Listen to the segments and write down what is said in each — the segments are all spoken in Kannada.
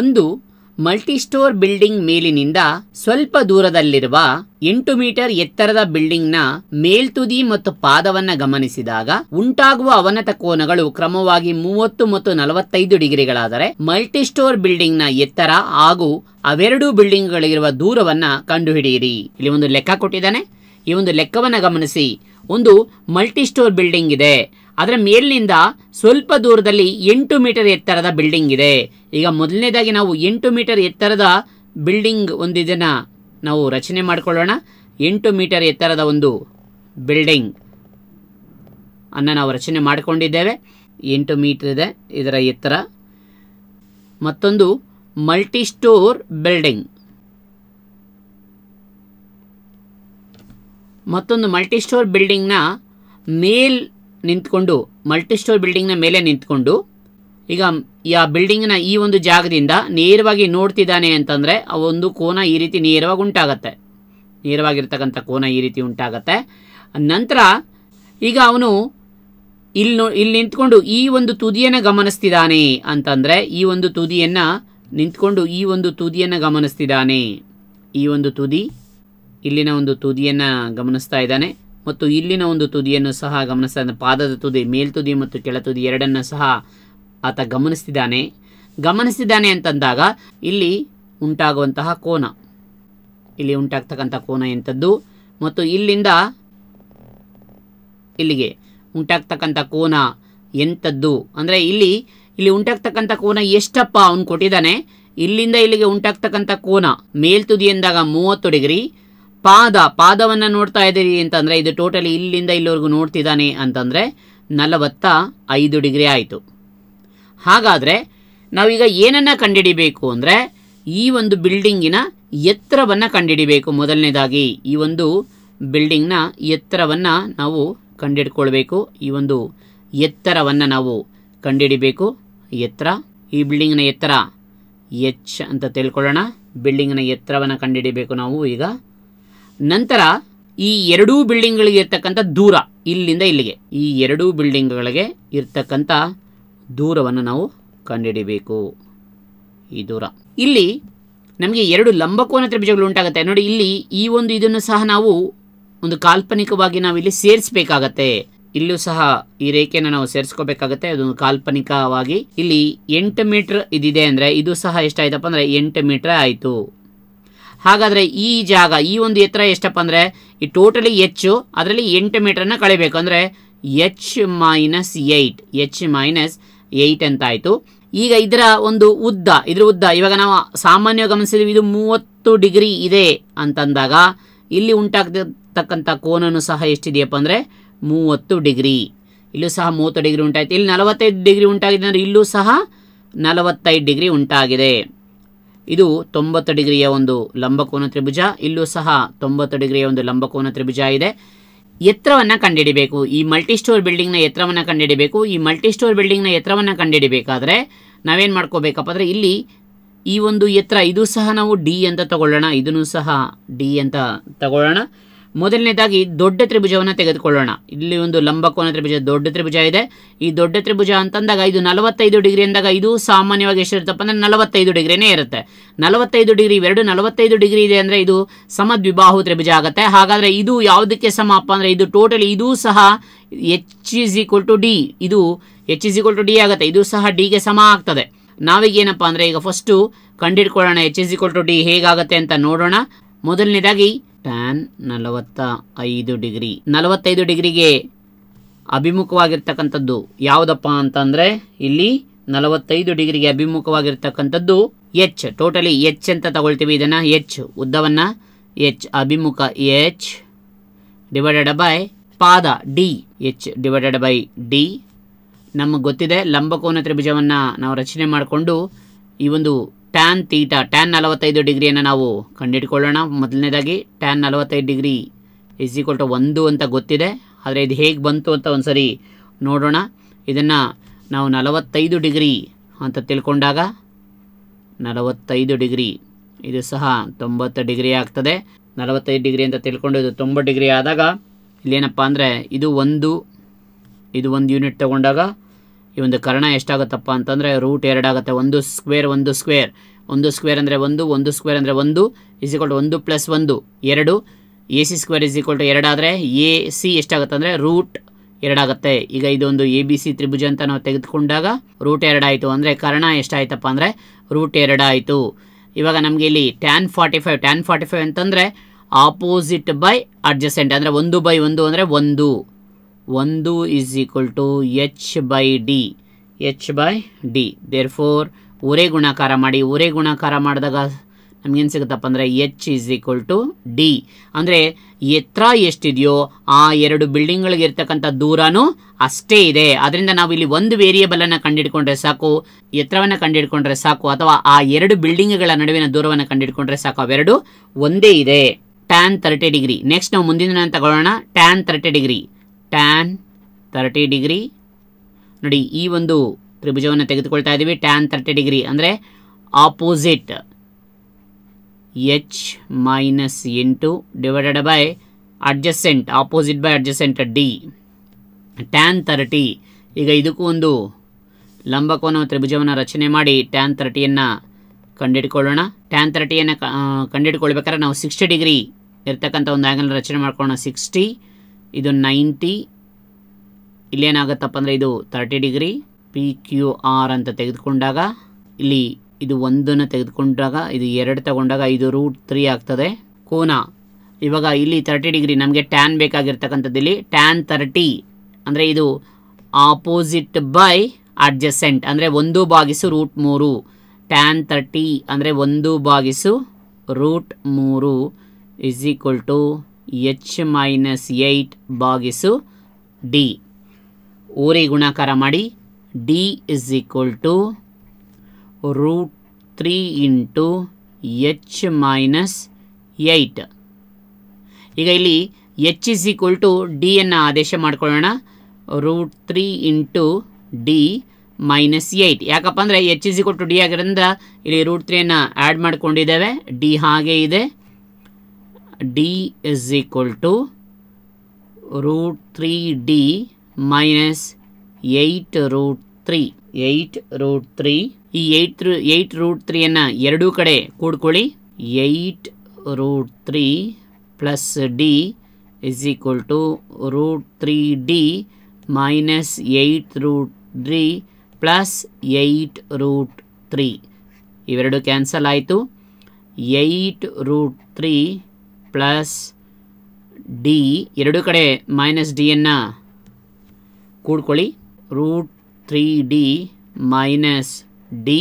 ಒಂದು ಮಲ್ಟಿಸ್ಟೋರ್ ಬಿಲ್ಡಿಂಗ್ ಮೇಲಿನಿಂದ ಸ್ವಲ್ಪ ದೂರದಲ್ಲಿರುವ ಎಂಟು ಮೀಟರ್ ಎತ್ತರದ ಬಿಲ್ಡಿಂಗ್ನ ಮೇಲ್ತುದಿ ಮತ್ತು ಪಾದವನ್ನ ಗಮನಿಸಿದಾಗ ಉಂಟಾಗುವ ಅವನತ ಕೋನಗಳು ಕ್ರಮವಾಗಿ ಮೂವತ್ತು ಮತ್ತು ನಲವತ್ತೈದು ಡಿಗ್ರಿಗಳಾದರೆ ಮಲ್ಟಿಸ್ಟೋರ್ ಬಿಲ್ಡಿಂಗ್ನ ಎತ್ತರ ಹಾಗೂ ಅವೆರಡೂ ಬಿಲ್ಡಿಂಗ್ಗಳಿರುವ ದೂರವನ್ನ ಕಂಡುಹಿಡಿಯಿರಿ ಇಲ್ಲಿ ಒಂದು ಲೆಕ್ಕ ಕೊಟ್ಟಿದ್ದಾನೆ ಈ ಒಂದು ಲೆಕ್ಕವನ್ನು ಗಮನಿಸಿ ಒಂದು ಮಲ್ಟಿಸ್ಟೋರ್ ಬಿಲ್ಡಿಂಗ್ ಇದೆ ಅದರ ಮೇಲಿನಿಂದ ಸ್ವಲ್ಪ ದೂರದಲ್ಲಿ ಎಂಟು ಮೀಟರ್ ಎತ್ತರದ ಬಿಲ್ಡಿಂಗ್ ಇದೆ ಈಗ ಮೊದಲನೇದಾಗಿ ನಾವು ಎಂಟು ಮೀಟರ್ ಎತ್ತರದ ಬಿಲ್ಡಿಂಗ್ ಒಂದಿದನ್ನು ನಾವು ರಚನೆ ಮಾಡಿಕೊಳ್ಳೋಣ ಎಂಟು ಮೀಟರ್ ಎತ್ತರದ ಒಂದು ಬಿಲ್ಡಿಂಗ್ ಅನ್ನು ನಾವು ರಚನೆ ಮಾಡಿಕೊಂಡಿದ್ದೇವೆ ಎಂಟು ಮೀಟರ್ ಇದೆ ಇದರ ಎತ್ತರ ಮತ್ತೊಂದು ಮಲ್ಟಿ ಸ್ಟೋರ್ ಬಿಲ್ಡಿಂಗ್ ಮತ್ತೊಂದು ಮಲ್ಟಿ ಸ್ಟೋರ್ ಬಿಲ್ಡಿಂಗ್ನ ಮೇಲ್ ನಿಂತ್ಕೊಂಡು ಮಲ್ಟಿಸ್ಟೋರ್ ಬಿಲ್ಡಿಂಗ್ನ ಮೇಲೆ ನಿಂತ್ಕೊಂಡು ಈಗ ಆ ಬಿಲ್ಡಿಂಗ್ನ ಈ ಒಂದು ಜಾಗದಿಂದ ನೇರವಾಗಿ ನೋಡ್ತಿದ್ದಾನೆ ಅಂತಂದರೆ ಆ ಒಂದು ಕೋನ ಈ ರೀತಿ ನೇರವಾಗಿ ಉಂಟಾಗತ್ತೆ ನೇರವಾಗಿರ್ತಕ್ಕಂಥ ಕೋನ ಈ ರೀತಿ ಉಂಟಾಗತ್ತೆ ನಂತರ ಈಗ ಅವನು ಇಲ್ಲಿ ನೋ ಇಲ್ಲಿ ನಿಂತ್ಕೊಂಡು ಈ ಒಂದು ತುದಿಯನ್ನು ಗಮನಿಸ್ತಿದ್ದಾನೆ ಅಂತಂದರೆ ಈ ಒಂದು ತುದಿಯನ್ನು ನಿಂತ್ಕೊಂಡು ಈ ಒಂದು ತುದಿಯನ್ನು ಗಮನಿಸ್ತಿದ್ದಾನೆ ಈ ಒಂದು ತುದಿ ಇಲ್ಲಿನ ಒಂದು ತುದಿಯನ್ನು ಗಮನಿಸ್ತಾ ಇದ್ದಾನೆ ಮತ್ತು ಇಲ್ಲಿನ ಒಂದು ತುದಿಯನ್ನು ಸಹ ಗಮನಿಸ್ತಾನೆ ಪಾದದ ತುದಿ ಮೇಲ್ತುದಿ ಮತ್ತು ಕೆಳತುದಿ ಎರಡನ್ನು ಸಹ ಆತ ಗಮನಿಸ್ತಿದ್ದಾನೆ ಗಮನಿಸ್ತಿದ್ದಾನೆ ಅಂತಂದಾಗ ಇಲ್ಲಿ ಉಂಟಾಗುವಂತಹ ಕೋನ ಇಲ್ಲಿ ಉಂಟಾಗ್ತಕ್ಕಂಥ ಕೋನ ಎಂಥದ್ದು ಮತ್ತು ಇಲ್ಲಿಂದ ಇಲ್ಲಿಗೆ ಉಂಟಾಗ್ತಕ್ಕಂಥ ಕೋನ ಎಂಥದ್ದು ಅಂದರೆ ಇಲ್ಲಿ ಇಲ್ಲಿ ಉಂಟಾಗ್ತಕ್ಕಂಥ ಕೋನ ಎಷ್ಟಪ್ಪ ಅವನು ಕೊಟ್ಟಿದ್ದಾನೆ ಇಲ್ಲಿಂದ ಇಲ್ಲಿಗೆ ಉಂಟಾಗ್ತಕ್ಕಂಥ ಕೋನ ಮೇಲ್ತುದಿ ಎಂದಾಗ ಮೂವತ್ತು ಡಿಗ್ರಿ ಪಾದ ಪಾದವನ್ನು ನೋಡ್ತಾ ಇದ್ದೀರಿ ಅಂತಂದರೆ ಇದು ಟೋಟಲಿ ಇಲ್ಲಿಂದ ಇಲ್ಲಿವರೆಗೂ ನೋಡ್ತಿದ್ದಾನೆ ಅಂತಂದರೆ ನಲವತ್ತ ಐದು ಡಿಗ್ರಿ ಆಯಿತು ಹಾಗಾದರೆ ನಾವೀಗ ಏನನ್ನು ಕಂಡುಹಿಡಿಬೇಕು ಅಂದರೆ ಈ ಒಂದು ಬಿಲ್ಡಿಂಗಿನ ಎತ್ತರವನ್ನು ಕಂಡುಹಿಡಿಬೇಕು ಮೊದಲನೇದಾಗಿ ಈ ಒಂದು ಬಿಲ್ಡಿಂಗ್ನ ಎತ್ತರವನ್ನು ನಾವು ಕಂಡಿಡ್ಕೊಳ್ಬೇಕು ಈ ಒಂದು ಎತ್ತರವನ್ನು ನಾವು ಕಂಡುಹಿಡಿಬೇಕು ಎತ್ತರ ಈ ಬಿಲ್ಡಿಂಗ್ನ ಎತ್ತರ ಎಚ್ ಅಂತ ತಿಳ್ಕೊಳ್ಳೋಣ ಬಿಲ್ಡಿಂಗ್ನ ಎತ್ತರವನ್ನು ಕಂಡುಹಿಡಿಬೇಕು ನಾವು ಈಗ ನಂತರ ಈ ಎರಡೂ ಬಿಲ್ಡಿಂಗ್ಗಳಿಗೆ ಇರ್ತಕ್ಕಂಥ ದೂರ ಇಲ್ಲಿಂದ ಇಲ್ಲಿಗೆ ಈ ಎರಡೂ ಬಿಲ್ಡಿಂಗ್ಗಳಿಗೆ ಇರ್ತಕ್ಕಂಥ ದೂರವನ್ನು ನಾವು ಕಂಡುಹಿಡಿಬೇಕು ಈ ದೂರ ಇಲ್ಲಿ ನಮಗೆ ಎರಡು ಲಂಬಕೋನ ತ್ರಿಭುಜಗಳು ಉಂಟಾಗುತ್ತೆ ನೋಡಿ ಇಲ್ಲಿ ಈ ಒಂದು ಇದನ್ನು ಸಹ ನಾವು ಒಂದು ಕಾಲ್ಪನಿಕವಾಗಿ ನಾವಿಲ್ಲಿ ಸೇರಿಸಬೇಕಾಗತ್ತೆ ಇಲ್ಲೂ ಸಹ ಈ ರೇಖೆಯನ್ನು ನಾವು ಸೇರಿಸ್ಕೋಬೇಕಾಗತ್ತೆ ಅದೊಂದು ಕಾಲ್ಪನಿಕವಾಗಿ ಇಲ್ಲಿ ಎಂಟು ಮೀಟರ್ ಇದಿದೆ ಅಂದರೆ ಇದು ಸಹ ಎಷ್ಟಾಯ್ತಪ್ಪ ಅಂದರೆ ಎಂಟು ಮೀಟರ್ ಆಯಿತು ಹಾಗಾದರೆ ಈ ಜಾಗ ಈ ಒಂದು ಎತ್ತರ ಎಷ್ಟಪ್ಪ ಅಂದರೆ ಈ ಟೋಟಲಿ ಹೆಚ್ಚು ಅದರಲ್ಲಿ ಎಂಟು ಮೀಟರ್ನ ಕಳಿಬೇಕು ಅಂದರೆ H minus eight H minus eight ಅಂತ ಆಯಿತು ಈಗ ಇದರ ಒಂದು ಉದ್ದ ಇದರ ಉದ್ದ ಇವಾಗ ನಾವು ಸಾಮಾನ್ಯ ಗಮನಿಸಿದ್ವಿ ಇದು ಮೂವತ್ತು ಡಿಗ್ರಿ ಇದೆ ಅಂತಂದಾಗ ಇಲ್ಲಿ ಉಂಟಾಗ್ತಿರ್ತಕ್ಕಂಥ ಕೋನನು ಸಹ ಎಷ್ಟಿದೆಯಪ್ಪ ಅಂದರೆ ಮೂವತ್ತು ಡಿಗ್ರಿ ಇಲ್ಲೂ ಸಹ ಮೂವತ್ತು ಡಿಗ್ರಿ ಉಂಟಾಯಿತು ಇಲ್ಲಿ ನಲವತ್ತೈದು ಡಿಗ್ರಿ ಉಂಟಾಗಿದೆ ಅಂದರೆ ಇಲ್ಲೂ ಸಹ ನಲವತ್ತೈದು ಡಿಗ್ರಿ ಉಂಟಾಗಿದೆ ಇದು ತೊಂಬತ್ತು ಡಿಗ್ರಿಯ ಒಂದು ಲಂಬಕೋನ ತ್ರಿಭುಜ ಇಲ್ಲೂ ಸಹ ತೊಂಬತ್ತು ಡಿಗ್ರಿಯ ಒಂದು ಲಂಬಕೋನ ತ್ರಿಭುಜ ಇದೆ ಎತ್ತರವನ್ನು ಕಂಡುಹಿಡಿಬೇಕು ಈ ಮಲ್ಟಿ ಸ್ಟೋರ್ ಬಿಲ್ಡಿಂಗ್ನ ಎತ್ತರವನ್ನು ಕಂಡುಹಿಡಿಬೇಕು ಈ ಮಲ್ಟಿ ಸ್ಟೋರ್ ಬಿಲ್ಡಿಂಗ್ನ ಎತ್ತರವನ್ನು ಕಂಡುಹಿಡಿಬೇಕಾದ್ರೆ ನಾವೇನು ಮಾಡ್ಕೋಬೇಕಪ್ಪ ಅಂದರೆ ಇಲ್ಲಿ ಈ ಒಂದು ಎತ್ತರ ಇದು ಸಹ ನಾವು ಡಿ ಅಂತ ತಗೊಳ್ಳೋಣ ಇದನ್ನು ಸಹ ಡಿ ಅಂತ ತಗೊಳ್ಳೋಣ ಮೊದಲನೇದಾಗಿ ದೊಡ್ಡ ತ್ರಿಭುಜವನ್ನು ತೆಗೆದುಕೊಳ್ಳೋಣ ಇಲ್ಲಿ ಒಂದು ಲಂಬಕೋನ ತ್ರಿಭುಜ ದೊಡ್ಡ ತ್ರಿಭುಜ ಇದೆ ಈ ದೊಡ್ಡ ತ್ರಿಭುಜ ಅಂತಂದಾಗ ಇದು ನಲವತ್ತೈದು ಡಿಗ್ರಿ ಅಂದಾಗ ಇದು ಸಾಮಾನ್ಯವಾಗಿ ಎಷ್ಟಿರುತ್ತಪ್ಪ ಅಂದ್ರೆ ನಲವತ್ತೈದು ಡಿಗ್ರಿನೇ ಇರುತ್ತೆ ನಲವತ್ತೈದು ಡಿಗ್ರಿ ಎರಡು ನಲವತ್ತೈದು ಡಿಗ್ರಿ ಇದೆ ಅಂದರೆ ಇದು ಸಮದ್ವಿಬಾಹು ತ್ರಿಭುಜ ಆಗುತ್ತೆ ಹಾಗಾದರೆ ಇದು ಯಾವುದಕ್ಕೆ ಸಮ ಅಪ್ಪ ಅಂದರೆ ಇದು ಟೋಟಲಿ ಇದೂ ಸಹ H is equal to D ಇದು H is equal to D ಆಗುತ್ತೆ ಇದು ಸಹ ಡಿಗೆ ಸಮ ಆಗ್ತದೆ ನಾವೀಗ ಅಂದರೆ ಈಗ ಫಸ್ಟು ಕಂಡಿಡ್ಕೊಳ್ಳೋಣ H is equal to D ಹೇಗಾಗುತ್ತೆ ಅಂತ ನೋಡೋಣ ಮೊದಲನೇದಾಗಿ ಟ್ಯಾನ್ ನಲವತ್ತ ಐದು ಡಿಗ್ರಿ ನಲವತ್ತೈದು ಡಿಗ್ರಿಗೆ ಅಭಿಮುಖವಾಗಿರ್ತಕ್ಕಂಥದ್ದು ಯಾವುದಪ್ಪ ಅಂತಂದರೆ ಇಲ್ಲಿ ನಲವತ್ತೈದು ಡಿಗ್ರಿಗೆ ಅಭಿಮುಖವಾಗಿರ್ತಕ್ಕಂಥದ್ದು ಎಚ್ ಟೋಟಲಿ ಎಚ್ ಅಂತ ತಗೊಳ್ತೀವಿ ಇದನ್ನು ಎಚ್ ಉದ್ದವನ್ನು ಎಚ್ ಅಭಿಮುಖ ಎಚ್ ಡಿವೈಡೆಡ್ ಬೈ ಪಾದ D H divided by D ನಮಗೆ ಗೊತ್ತಿದೆ ಲಂಬಕೋನ ತ್ರಿಭುಜವನ್ನು ನಾವು ರಚನೆ ಮಾಡಿಕೊಂಡು ಈ ಒಂದು ಟ್ಯಾನ್ ತೀಟಾ ಟ್ಯಾನ್ ನಲವತ್ತೈದು ಡಿಗ್ರಿಯನ್ನು ನಾವು ಕಂಡುಹಿಡ್ಕೊಳ್ಳೋಣ ಮೊದಲನೇದಾಗಿ ಟ್ಯಾನ್ ನಲವತ್ತೈದು ಡಿಗ್ರಿ ಇಸ್ ಈಕ್ವಲ್ ಟು ಒಂದು ಅಂತ ಗೊತ್ತಿದೆ ಆದರೆ ಇದು ಹೇಗೆ ಬಂತು ಅಂತ ಒಂದು ಸರಿ ನೋಡೋಣ ಇದನ್ನು ನಾವು ನಲವತ್ತೈದು ಡಿಗ್ರಿ ಅಂತ ತಿಳ್ಕೊಂಡಾಗ ನಲವತ್ತೈದು ಡಿಗ್ರಿ ಇದು ಸಹ ತೊಂಬತ್ತು ಡಿಗ್ರಿ ಆಗ್ತದೆ ನಲವತ್ತೈದು ಡಿಗ್ರಿ ಅಂತ ತಿಳ್ಕೊಂಡು ಇದು ತೊಂಬತ್ತು ಡಿಗ್ರಿ ಆದಾಗ ಇಲ್ಲೇನಪ್ಪ ಅಂದರೆ ಇದು ಒಂದು ಇದು ಒಂದು ಯೂನಿಟ್ ತಗೊಂಡಾಗ ಈ ಒಂದು ಕರ್ಣ ಎಷ್ಟಾಗುತ್ತಪ್ಪ ಅಂತಂದರೆ ರೂಟ್ ಎರಡಾಗುತ್ತೆ ಒಂದು ಸ್ಕ್ವೇರ್ ಒಂದು ಸ್ಕ್ವೇರ್ ಒಂದು ಸ್ಕ್ವೇರ್ ಅಂದರೆ ಒಂದು ಒಂದು ಸ್ಕ್ವೇರ್ ಅಂದರೆ ಒಂದು ಇಸ್ ಈಕ್ವಲ್ ಟು ಒಂದು ಪ್ಲಸ್ ಒಂದು ಎರಡು A C square is equal to ಎರಡಾದರೆ ಎ ಸಿ ಎಷ್ಟಾಗುತ್ತೆ ಅಂದರೆ ರೂಟ್ ಎರಡಾಗುತ್ತೆ ಈಗ ಇದೊಂದು ಎ ಬಿ ಸಿ ತ್ರಿಭುಜ ಅಂತ ನಾವು ತೆಗೆದುಕೊಂಡಾಗ ರೂಟ್ ಎರಡಾಯಿತು ಅಂದರೆ ಕರ್ಣ ಎಷ್ಟಾಯ್ತಪ್ಪ ಅಂದರೆ ರೂಟ್ ಎರಡಾಯಿತು ಇವಾಗ ನಮಗೆ ಇಲ್ಲಿ tan forty five tan forty five ಅಂತಂದರೆ ಆಪೋಸಿಟ್ ಬೈ ಅಡ್ಜಸೆಂಟ್ ಅಂದರೆ ಒಂದು ಬೈ ಒಂದು ಅಂದರೆ ಒಂದು ಒಂದು is equal to H by D H by D therefore ಊರೇ ಗುಣಾಕಾರ ಮಾಡಿ ಊರೇ ಗುಣಾಕಾರ ಮಾಡಿದಾಗ ನಮ್ಗೇನು ಸಿಗುತ್ತಪ್ಪ ಅಂದರೆ ಎಚ್ ಇಸ್ ಈಕ್ವಲ್ ಟು ಡಿ ಅಂದರೆ ಎತ್ತರ ಎಷ್ಟಿದೆಯೋ ಆ ಎರಡು ಬಿಲ್ಡಿಂಗ್ಗಳಿಗೆ ಇರ್ತಕ್ಕಂಥ ದೂರನೂ ಅಷ್ಟೇ ಇದೆ ಅದರಿಂದ ನಾವು ಇಲ್ಲಿ ಒಂದು ವೇರಿಯೇಬಲನ್ನು ಕಂಡುಹಿಡ್ಕೊಂಡ್ರೆ ಸಾಕು ಎತ್ತರವನ್ನು ಕಂಡುಹಿಡ್ಕೊಂಡ್ರೆ ಸಾಕು ಅಥವಾ ಆ ಎರಡು ಬಿಲ್ಡಿಂಗ್ಗಳ ನಡುವಿನ ದೂರವನ್ನು ಕಂಡುಹಿಡ್ಕೊಂಡ್ರೆ ಸಾಕು ಅವೆರಡು ಒಂದೇ ಇದೆ ಟ್ಯಾನ್ ತರ್ಟಿ ಡಿಗ್ರಿ ನೆಕ್ಸ್ಟ್ ನಾವು ಮುಂದಿನ ತಗೊಳ್ಳೋಣ tan thirty degree tan thirty degree ನೋಡಿ ಈ ಒಂದು ತ್ರಿಭುಜವನ್ನು ತೆಗೆದುಕೊಳ್ತಾ ಇದ್ದೀವಿ ಟ್ಯಾನ್ ತರ್ಟಿ ಡಿಗ್ರಿ ಅಂದರೆ ಆಪೋಸಿಟ್ ಎಚ್ ಮೈನಸ್ ಎಂಟು divided by adjacent opposite by adjacent D tan thirty ಈಗ ಇದಕ್ಕೂ ಒಂದು ಲಂಬಕೋನ ತ್ರಿಭುಜವನ್ನು ರಚನೆ ಮಾಡಿ ಟ್ಯಾನ್ ತರ್ಟಿಯನ್ನು ಕಂಡಿಡ್ಕೊಳ್ಳೋಣ ಟ್ಯಾನ್ ತರ್ಟಿಯನ್ನು ಕಂಡಿಡ್ಕೊಳ್ಬೇಕಾದ್ರೆ ನಾವು ಸಿಕ್ಸ್ಟಿ ಡಿಗ್ರಿ ಇರ್ತಕ್ಕಂಥ ಒಂದು ಆ್ಯಂಗಲ್ ರಚನೆ ಮಾಡ್ಕೊಳ್ಳೋಣ ಸಿಕ್ಸ್ಟಿ ಇದು ನೈಂಟಿ ಇಲ್ಲೇನಾಗುತ್ತಪ್ಪ ಅಂದರೆ ಇದು thirty degree P Q R ಅಂತ ತೆಗೆದುಕೊಂಡಾಗ ಇಲ್ಲಿ ಇದು ಒಂದನ್ನು ತೆಗೆದುಕೊಂಡಾಗ ಇದು ಎರಡು ತಗೊಂಡಾಗ ಇದು ರೂಟ್ ತ್ರೀ ಆಗ್ತದೆ ಕೋನ ಇವಾಗ ಇಲ್ಲಿ ತರ್ಟಿ ಡಿಗ್ರಿ ನಮಗೆ ಟ್ಯಾನ್ ಬೇಕಾಗಿರ್ತಕ್ಕಂಥದ್ದು ಇಲ್ಲಿ ಟ್ಯಾನ್ ತರ್ಟಿ ಅಂದರೆ ಇದು ಆಪೋಸಿಟ್ ಬೈ ಅಡ್ಜಸೆಂಟ್ ಅಂದರೆ ಒಂದು ಬಾಗಿಸು ರೂಟ್ ಮೂರು ಟ್ಯಾನ್ ತರ್ಟಿ ಅಂದರೆ ಒಂದು ಬಾಗಿಸು ರೂಟ್ ಮೂರು is equal to H minus eight ಬಾಗಿಸು ಡಿ ಊರಿ ಗುಣಾಕಾರ ಮಾಡಿ D is equal to root three into H minus eight ಈಗ ಇಲ್ಲಿ ಎಚ್ ಇಸ್ ಈಕ್ವಲ್ ಟು ಡಿಯನ್ನು ಆದೇಶ ಮಾಡ್ಕೊಳ್ಳೋಣ root three into D minus eight ಯಾಕಪ್ಪ ಅಂದರೆ H is equal to D ಆಗಿರೋದ್ರಿಂದ ಇಲ್ಲಿ ರೂಟ್ ತ್ರೀಯನ್ನು ಆ್ಯಡ್ ಮಾಡ್ಕೊಂಡಿದ್ದೇವೆ ಡಿ ಹಾಗೆ ಇದೆ d is equal to root 3d minus 8 root 3 8 root 3 ಈ ಏಯ್ಟ್ ಏಯ್ಟ್ ರೂಟ್ ತ್ರೀಯನ್ನು ಎರಡೂ ಕಡೆ ಕೂಡ್ಕೊಳ್ಳಿ eight root three plus D is equal to root three D minus eight root three plus eight root three ಇವೆರಡು ಕ್ಯಾನ್ಸಲ್ ಆಯಿತು eight root three plus D ಎರಡೂ ಕಡೆ ಮೈನಸ್ ಡಿಯನ್ನು ಕೂಡ್ಕೊಳ್ಳಿ root three D minus D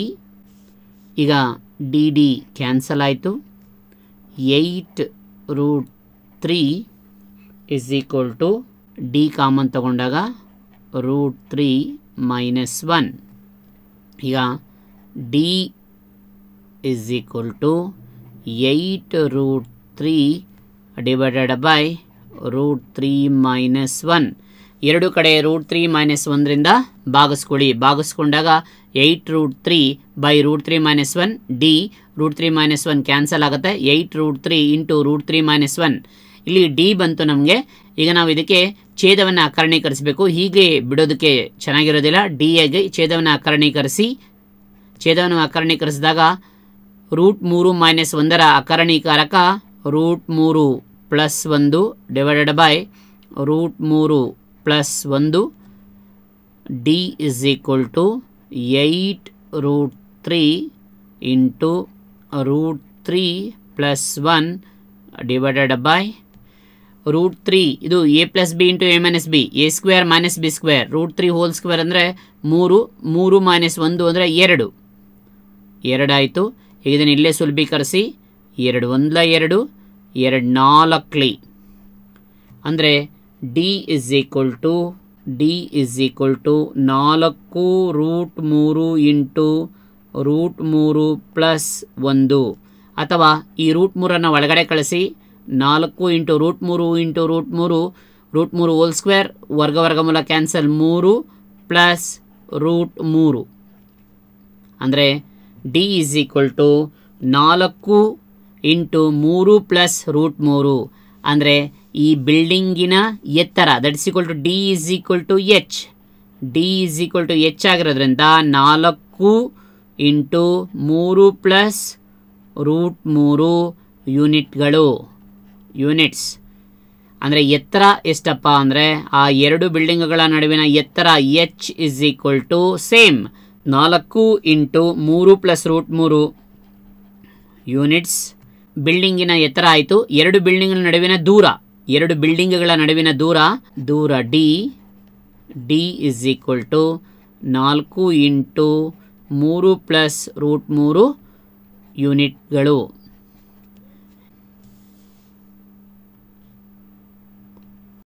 ಈಗ ಡಿ ಡಿ ಕ್ಯಾನ್ಸಲ್ ಆಯಿತು eight root three is equal to D common ತಗೊಂಡಾಗ ರೂಟ್ ತ್ರೀ ಮೈನಸ್ ಒನ್ ಈಗ D is equal to eight root three divided by root three minus one ಎರಡು ಕಡೆ ರೂಟ್ ತ್ರೀ ಮೈನಸ್ ಒಂದರಿಂದ ಭಾಗಿಸ್ಕೊಳ್ಳಿ ಭಾಗಿಸ್ಕೊಂಡಾಗ eight root three by root three minus one D root three minus one cancel ಆಗುತ್ತೆ eight root three into root three minus one ಇಲ್ಲಿ ಡಿ ಬಂತು ನಮಗೆ ಈಗ ನಾವು ಇದಕ್ಕೆ ಛೇದವನ್ನು ಅಕರಣೀಕರಿಸಬೇಕು ಹೀಗೆ ಬಿಡೋದಕ್ಕೆ ಚೆನ್ನಾಗಿರೋದಿಲ್ಲ ಡಿ ಆಗಿ ಛೇದವನ್ನು ಅಕರಣೀಕರಿಸಿ ಛೇದವನ್ನು ಅಕರಣೀಕರಿಸಿದಾಗ ರೂಟ್ ಮೂರು ಮೈನಸ್ ಒಂದರ ಅಕರಣೀಕಾರಕ ರೂಟ್ ಮೂರು ಪ್ಲಸ್ ಒಂದು ಡಿವೈಡೆಡ್ ಬೈ ರೂಟ್ ಮೂರು ಪ್ಲಸ್ ಒಂದು D is equal to eight root three into root three plus one divided by root three ಇದು A plus B into A minus B A square minus B square root three whole square ಅಂದರೆ ಮೂರು ಮೂರು ಮೈನಸ್ ಒಂದು ಅಂದರೆ ಎರಡು ಎರಡಾಯಿತು ಈಗ ಇದನ್ನು ಇಲ್ಲೇ ಸುಲಭೀಕರಿಸಿ ಎರಡು ಒಂದ್ಲ ಎರಡು ಎರಡು ನಾಲ್ಕಲಿ ಅಂದರೆ D is equal to D is equal to ನಾಲ್ಕು ರೂಟ್ ಮೂರು ಇಂಟು ರೂಟ್ ಮೂರು ಪ್ಲಸ್ ಒಂದು ಅಥವಾ ಈ ರೂಟ್ ಮೂರನ್ನು ಒಳಗಡೆ ಕಳಿಸಿ ನಾಲ್ಕು ಇಂಟು ರೂಟ್ ಮೂರು ಇಂಟು ರೂಟ್ ಮೂರು ರೂಟ್ ಮೂರು ಹೋಲ್ ಸ್ಕ್ವೇರ್ ವರ್ಗ ಮೂಲ ಕ್ಯಾನ್ಸಲ್ ಮೂರು ಪ್ಲಸ್ ರೂಟ್ ಮೂರು ಅಂದರೆ ಡಿ ಈಸ್ ಈಕ್ವಲ್ ಟು ನಾಲ್ಕು ಇಂಟು ಮೂರು ಪ್ಲಸ್ ರೂಟ್ ಮೂರು ಅಂದರೆ ಈ ಬಿಲ್ಡಿಂಗಿನ ಎತ್ತರ that is equal to D is equal to H D is equal to H ಆಗಿರೋದ್ರಿಂದ ನಾಲ್ಕು ಇಂಟು ಮೂರು ಪ್ಲಸ್ ರೂಟ್ ಮೂರು ಯೂನಿಟ್ಗಳು ಯೂನಿಟ್ಸ್ ಅಂದರೆ ಎತ್ತರ ಎಷ್ಟಪ್ಪ ಅಂದರೆ ಆ ಎರಡು ಬಿಲ್ಡಿಂಗ್ಗಳ ನಡುವಿನ ಎತ್ತರ H is equal to same ನಾಲ್ಕು ಇಂಟು ಮೂರು ಪ್ಲಸ್ ರೂಟ್ ಮೂರು ಯೂನಿಟ್ಸ್ ಬಿಲ್ಡಿಂಗಿನ ಎತ್ತರ ಆಯಿತು ಎರಡು ಬಿಲ್ಡಿಂಗ್ನ ನಡುವಿನ ದೂರ ಎರಡು ಬಿಲ್ಡಿಂಗ್ಗಳ ನಡುವಿನ ದೂರ ದೂರ D D is equal to ನಾಲ್ಕು ಇಂಟು ಮೂರು ಪ್ಲಸ್ ರೂಟ್ ಮೂರು ಯೂನಿಟ್ಗಳು